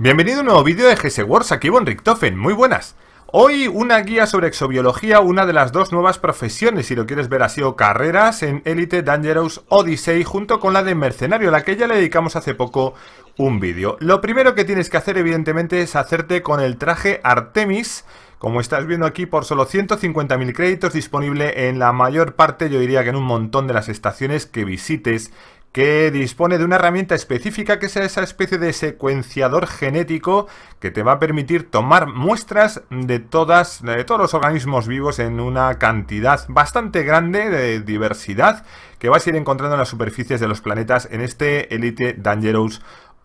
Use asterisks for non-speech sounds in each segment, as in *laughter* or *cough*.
Bienvenido a un nuevo vídeo de GS Wars, aquí Von Richtofen, muy buenas. Hoy una guía sobre exobiología, una de las dos nuevas profesiones, si lo quieres ver así, o carreras en Elite Dangerous Odyssey, junto con la de Mercenario, la que ya le dedicamos hace poco un vídeo. Lo primero que tienes que hacer, evidentemente, es hacerte con el traje Artemis, como estás viendo aquí, por solo 150.000 créditos disponible en la mayor parte, yo diría que en un montón de las estaciones que visites que dispone de una herramienta específica que es esa especie de secuenciador genético que te va a permitir tomar muestras de, todas, de todos los organismos vivos en una cantidad bastante grande de diversidad que vas a ir encontrando en las superficies de los planetas en este Elite Dangerous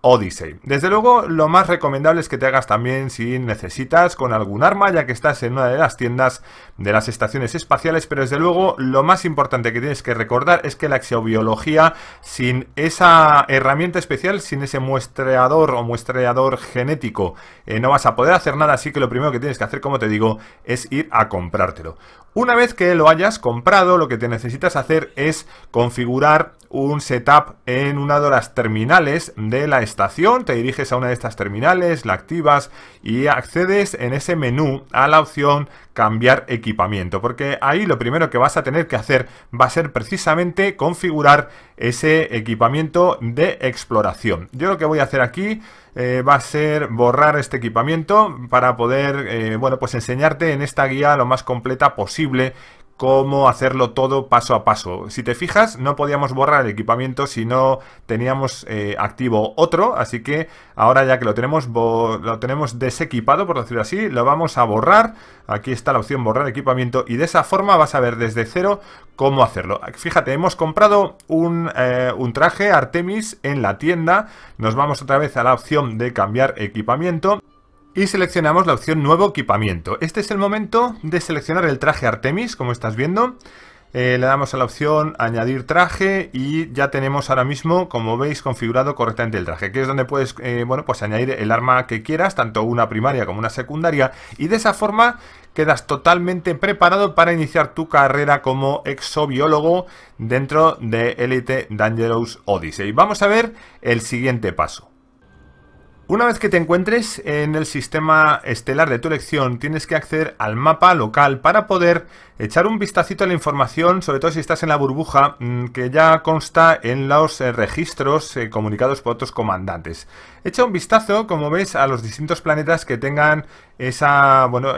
Odyssey. Desde luego, lo más recomendable es que te hagas también si necesitas con algún arma, ya que estás en una de las tiendas de las estaciones espaciales, pero desde luego lo más importante que tienes que recordar es que la axiobiología, sin esa herramienta especial, sin ese muestreador o muestreador genético, eh, no vas a poder hacer nada, así que lo primero que tienes que hacer, como te digo, es ir a comprártelo. Una vez que lo hayas comprado, lo que te necesitas hacer es configurar un setup en una de las terminales de la estación estación, te diriges a una de estas terminales, la activas y accedes en ese menú a la opción cambiar equipamiento, porque ahí lo primero que vas a tener que hacer va a ser precisamente configurar ese equipamiento de exploración. Yo lo que voy a hacer aquí eh, va a ser borrar este equipamiento para poder, eh, bueno, pues enseñarte en esta guía lo más completa posible cómo hacerlo todo paso a paso. Si te fijas, no podíamos borrar el equipamiento si no teníamos eh, activo otro, así que ahora ya que lo tenemos, lo tenemos desequipado, por decirlo así, lo vamos a borrar. Aquí está la opción borrar equipamiento y de esa forma vas a ver desde cero cómo hacerlo. Fíjate, hemos comprado un eh, traje Artemis en la tienda, nos vamos otra vez a la opción de cambiar equipamiento y seleccionamos la opción Nuevo equipamiento. Este es el momento de seleccionar el traje Artemis, como estás viendo. Eh, le damos a la opción añadir traje y ya tenemos ahora mismo, como veis, configurado correctamente el traje, que es donde puedes eh, bueno, pues añadir el arma que quieras, tanto una primaria como una secundaria, y de esa forma quedas totalmente preparado para iniciar tu carrera como exobiólogo dentro de Elite Dangerous Odyssey. Vamos a ver el siguiente paso. Una vez que te encuentres en el sistema estelar de tu elección, tienes que acceder al mapa local para poder echar un vistacito a la información, sobre todo si estás en la burbuja, mm, que ya consta en los eh, registros eh, comunicados por otros comandantes. Echa un vistazo, como ves, a los distintos planetas que tengan esa, bueno,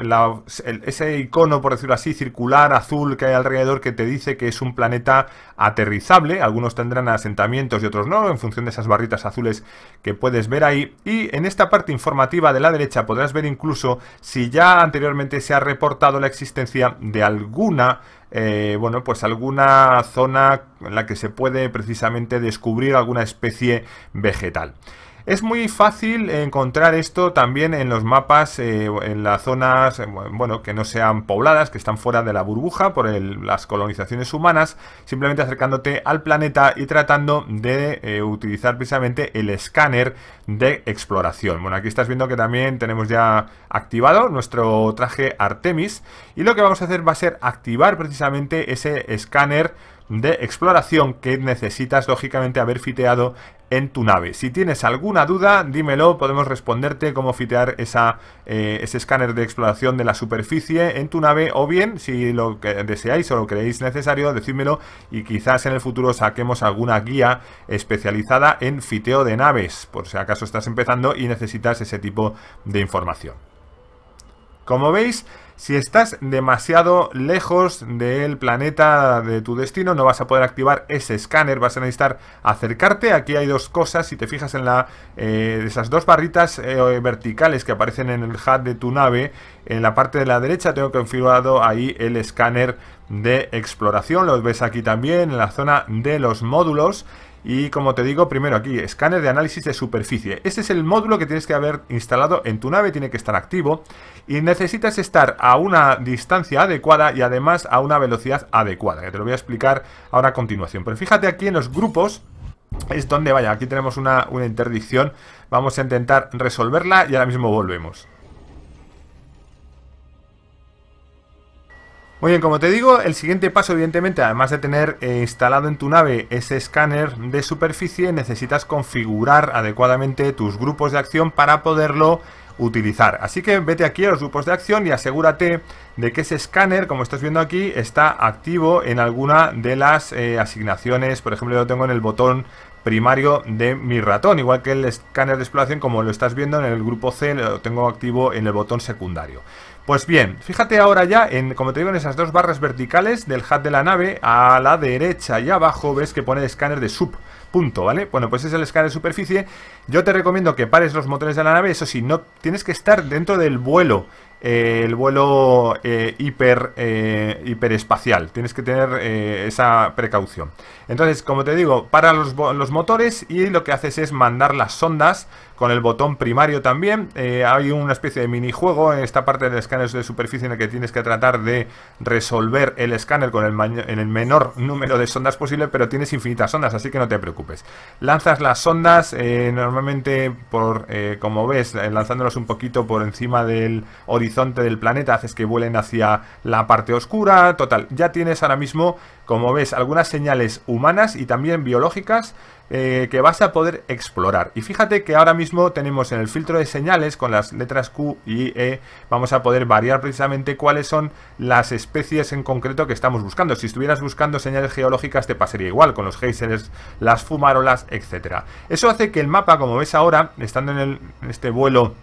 ese icono, por decirlo así, circular, azul que hay alrededor que te dice que es un planeta aterrizable. Algunos tendrán asentamientos y otros no, en función de esas barritas azules que puedes ver ahí. Y en esta parte informativa de la derecha podrás ver incluso si ya anteriormente se ha reportado la existencia de alguna eh, bueno, pues alguna zona en la que se puede precisamente descubrir alguna especie vegetal. Es muy fácil encontrar esto también en los mapas, eh, en las zonas, eh, bueno, que no sean pobladas, que están fuera de la burbuja por las colonizaciones humanas, simplemente acercándote al planeta y tratando de eh, utilizar precisamente el escáner de exploración. Bueno, aquí estás viendo que también tenemos ya activado nuestro traje Artemis y lo que vamos a hacer va a ser activar precisamente ese escáner de exploración que necesitas lógicamente haber fiteado en tu nave. Si tienes alguna duda, dímelo, podemos responderte cómo fitear esa, eh, ese escáner de exploración de la superficie en tu nave o bien, si lo que deseáis o lo creéis necesario, decídmelo y quizás en el futuro saquemos alguna guía especializada en fiteo de naves, por si acaso estás empezando y necesitas ese tipo de información. Como veis, si estás demasiado lejos del planeta de tu destino, no vas a poder activar ese escáner, vas a necesitar acercarte. Aquí hay dos cosas, si te fijas en la, eh, esas dos barritas eh, verticales que aparecen en el HUD de tu nave, en la parte de la derecha tengo configurado ahí el escáner de exploración, lo ves aquí también en la zona de los módulos y como te digo, primero aquí, escáner de análisis de superficie. Este es el módulo que tienes que haber instalado en tu nave, tiene que estar activo. Y necesitas estar a una distancia adecuada y además a una velocidad adecuada, que te lo voy a explicar ahora a continuación. Pero fíjate aquí en los grupos, es donde vaya, aquí tenemos una, una interdicción. Vamos a intentar resolverla y ahora mismo volvemos. Muy bien, como te digo, el siguiente paso, evidentemente, además de tener eh, instalado en tu nave ese escáner de superficie, necesitas configurar adecuadamente tus grupos de acción para poderlo utilizar. Así que vete aquí a los grupos de acción y asegúrate de que ese escáner, como estás viendo aquí, está activo en alguna de las eh, asignaciones. Por ejemplo, yo lo tengo en el botón primario de mi ratón, igual que el escáner de exploración, como lo estás viendo en el grupo C, lo tengo activo en el botón secundario. Pues bien, fíjate ahora ya, en, como te digo, en esas dos barras verticales del HUD de la nave, a la derecha y abajo ves que pone escáner de sub. Punto, ¿vale? Bueno, pues es el escáner de superficie. Yo te recomiendo que pares los motores de la nave, eso sí, no tienes que estar dentro del vuelo, eh, el vuelo eh, hiper, eh, hiperespacial. Tienes que tener esa precaución. Entonces, como te digo, para los, los motores y lo que haces es mandar las sondas con el botón primario también. Eh, hay una especie de minijuego en esta parte del escáner de superficie en el que tienes que tratar de resolver el escáner con el, en el menor número de sondas posible, pero tienes infinitas sondas, así que no te preocupes. Lanzas las sondas, eh, normalmente, por eh, como ves, lanzándolas un poquito por encima del horizonte del planeta, haces que vuelen hacia la parte oscura. Total, ya tienes ahora mismo, como ves, algunas señales humanas y también biológicas eh, que vas a poder explorar. Y fíjate que ahora mismo tenemos en el filtro de señales con las letras Q y E, vamos a poder variar precisamente cuáles son las especies en concreto que estamos buscando. Si estuvieras buscando señales geológicas te pasaría igual con los geysers, las fumarolas, etcétera Eso hace que el mapa, como ves ahora, estando en este vuelo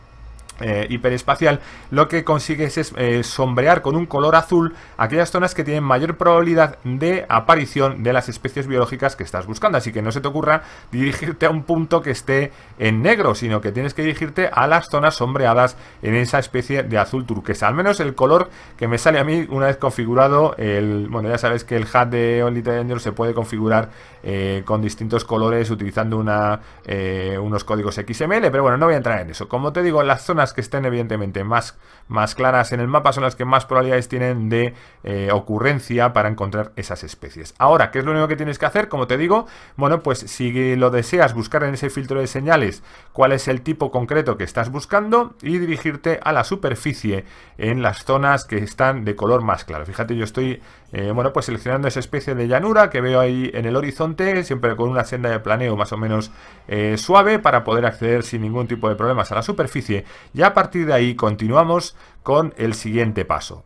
eh, hiperespacial, lo que consigues es eh, sombrear con un color azul aquellas zonas que tienen mayor probabilidad de aparición de las especies biológicas que estás buscando. Así que no se te ocurra dirigirte a un punto que esté en negro, sino que tienes que dirigirte a las zonas sombreadas en esa especie de azul turquesa. Al menos el color que me sale a mí una vez configurado el... Bueno, ya sabes que el hat de Only se puede configurar eh, con distintos colores utilizando unos códigos XML, pero bueno, no voy a entrar en eso. Como te digo, las zonas que estén evidentemente más, más claras en el mapa son las que más probabilidades tienen de eh, ocurrencia para encontrar esas especies. Ahora, ¿qué es lo único que tienes que hacer? Como te digo, bueno, pues si lo deseas, buscar en ese filtro de señales cuál es el tipo concreto que estás buscando y dirigirte a la superficie en las zonas que están de color más claro. Fíjate, yo estoy, eh, bueno, pues seleccionando esa especie de llanura que veo ahí en el horizonte, siempre con una senda de planeo más o menos eh, suave para poder acceder sin ningún tipo de problemas a la superficie y a partir de ahí continuamos con el siguiente paso.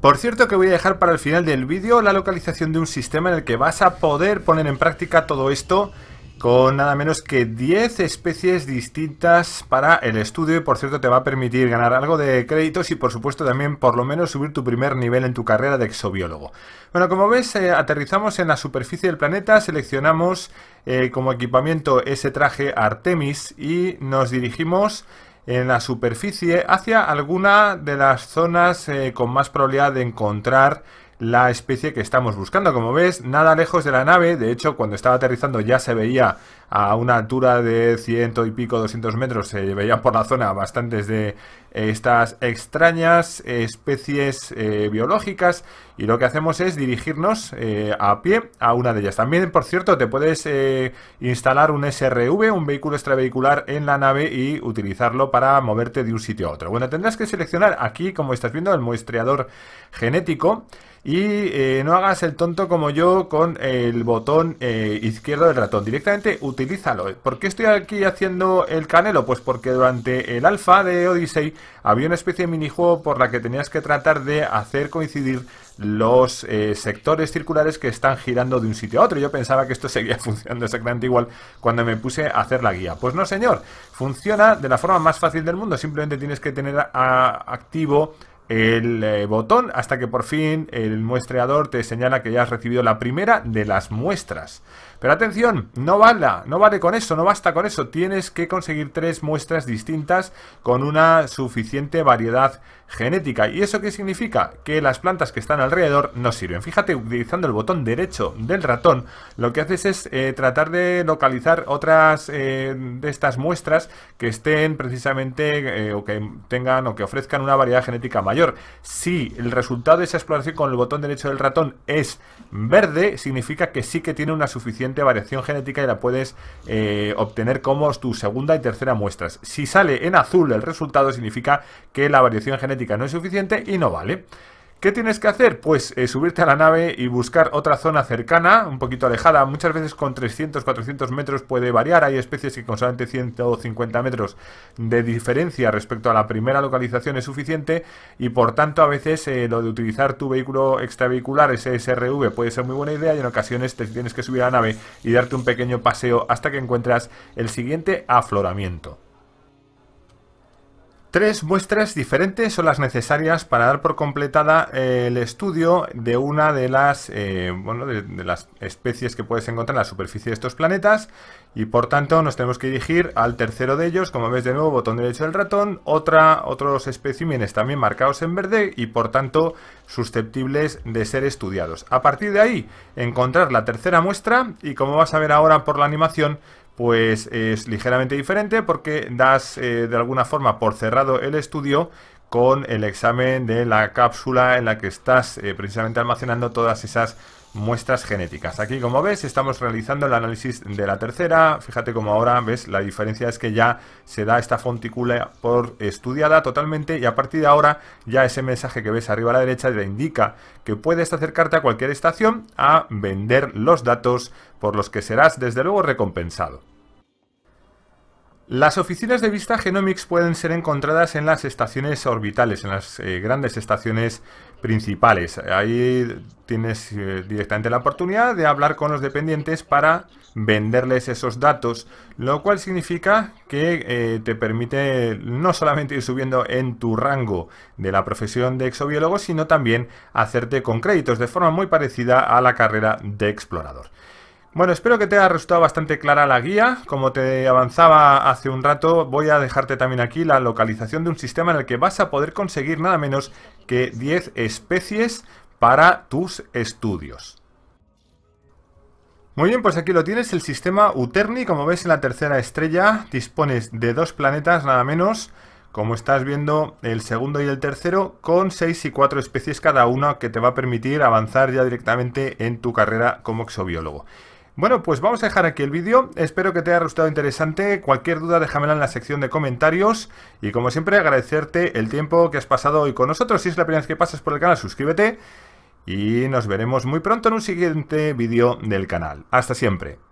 Por cierto que voy a dejar para el final del vídeo la localización de un sistema en el que vas a poder poner en práctica todo esto con nada menos que 10 especies distintas para el estudio por cierto te va a permitir ganar algo de créditos y por supuesto también por lo menos subir tu primer nivel en tu carrera de exobiólogo. Bueno, como ves eh, aterrizamos en la superficie del planeta, seleccionamos eh, como equipamiento ese traje Artemis y nos dirigimos en la superficie hacia alguna de las zonas eh, con más probabilidad de encontrar la especie que estamos buscando. Como ves, nada lejos de la nave, de hecho cuando estaba aterrizando ya se veía a una altura de ciento y pico, 200 metros, se veían por la zona bastantes de eh, estas extrañas especies eh, biológicas y lo que hacemos es dirigirnos eh, a pie a una de ellas. También, por cierto, te puedes instalar un SRV, un vehículo extravehicular en la nave y utilizarlo para moverte de un sitio a otro. Bueno, tendrás que seleccionar aquí, como estás viendo, el muestreador genético y no hagas el tonto como yo con el botón izquierdo del ratón. Directamente utilízalo. ¿Por qué estoy aquí haciendo el canelo? Pues porque durante el alfa de Odyssey había una especie de minijuego por la que tenías que tratar de hacer coincidir los eh, sectores circulares que están girando de un sitio a otro. Yo pensaba que esto *laughs* seguía funcionando exactamente igual cuando me puse a hacer la guía. Pues no, señor, funciona de la forma más fácil del mundo. Simplemente tienes que tener activo el eh, botón hasta que por fin el muestreador te señala que ya has recibido la primera de las muestras. Pero atención, no vale, no vale con eso, no basta con eso. Tienes que conseguir tres muestras distintas con una suficiente variedad genética. ¿Y eso qué significa? Que las plantas que están alrededor no sirven. Fíjate, utilizando el botón derecho del ratón, lo que haces es eh, tratar de localizar otras eh, de estas muestras que estén precisamente eh, o que tengan o que ofrezcan una variedad genética mayor. Si el resultado de esa exploración con el botón derecho del ratón es verde, significa que sí que tiene una suficiente variación genética y la puedes eh, obtener como tu segunda y tercera muestras. Si sale en azul el resultado significa que la variación genética no es suficiente y no vale. ¿Qué tienes que hacer? Pues eh, subirte a la nave y buscar otra zona cercana, un poquito alejada. Muchas veces con 300, 400 metros puede variar. Hay especies que con solamente 150 metros de diferencia respecto a la primera localización es suficiente y por tanto a veces eh, lo de utilizar tu vehículo extravehicular, ese SRV, puede ser muy buena idea y en ocasiones te tienes que subir a la nave y darte un pequeño paseo hasta que encuentras el siguiente afloramiento. Tres muestras diferentes son las necesarias para dar por completada eh, el estudio de una de las, eh, las especies que puedes encontrar en la superficie de estos planetas y por tanto nos tenemos que dirigir al tercero de ellos, como ves de nuevo botón derecho del ratón, otra, otros especímenes también marcados en verde y por tanto susceptibles de ser estudiados. A partir de ahí encontrar la tercera muestra y como vas a ver ahora por la animación pues es ligeramente diferente porque das eh, de alguna forma por cerrado el estudio con el examen de la cápsula en la que estás eh, precisamente almacenando todas esas muestras genéticas. Aquí, como ves, estamos realizando el análisis de la tercera. Fíjate como ahora, ves, la diferencia es que ya se da esta fontícula por estudiada totalmente y a partir de ahora ya ese mensaje que ves arriba a la derecha te indica que puedes acercarte a cualquier estación a vender los datos por los que serás desde luego recompensado. Las oficinas de Vista Genomics pueden ser encontradas en las estaciones orbitales, en las eh, grandes estaciones principales. Ahí tienes eh, directamente la oportunidad de hablar con los dependientes para venderles esos datos, lo cual significa que eh, te permite no solamente ir subiendo en tu rango de la profesión de exobiólogo, sino también hacerte con créditos de forma muy parecida a la carrera de explorador. Bueno, espero que te haya resultado bastante clara la guía. Como te avanzaba hace un rato, voy a dejarte también aquí la localización de un sistema en el que vas a poder conseguir nada menos que 10 especies para tus estudios. Muy bien, pues aquí lo tienes, el sistema Uterni, como ves en la tercera estrella, dispones de dos planetas nada menos, como estás viendo el segundo y el tercero, con 6 y 4 especies cada una que te va a permitir avanzar ya directamente en tu carrera como exobiólogo. Bueno, pues vamos a dejar aquí el vídeo. Espero que te haya resultado interesante. Cualquier duda déjamela en la sección de comentarios. Y como siempre, agradecerte el tiempo que has pasado hoy con nosotros. Si es la primera vez que pasas por el canal, suscríbete. Y nos veremos muy pronto en un siguiente vídeo del canal. Hasta siempre.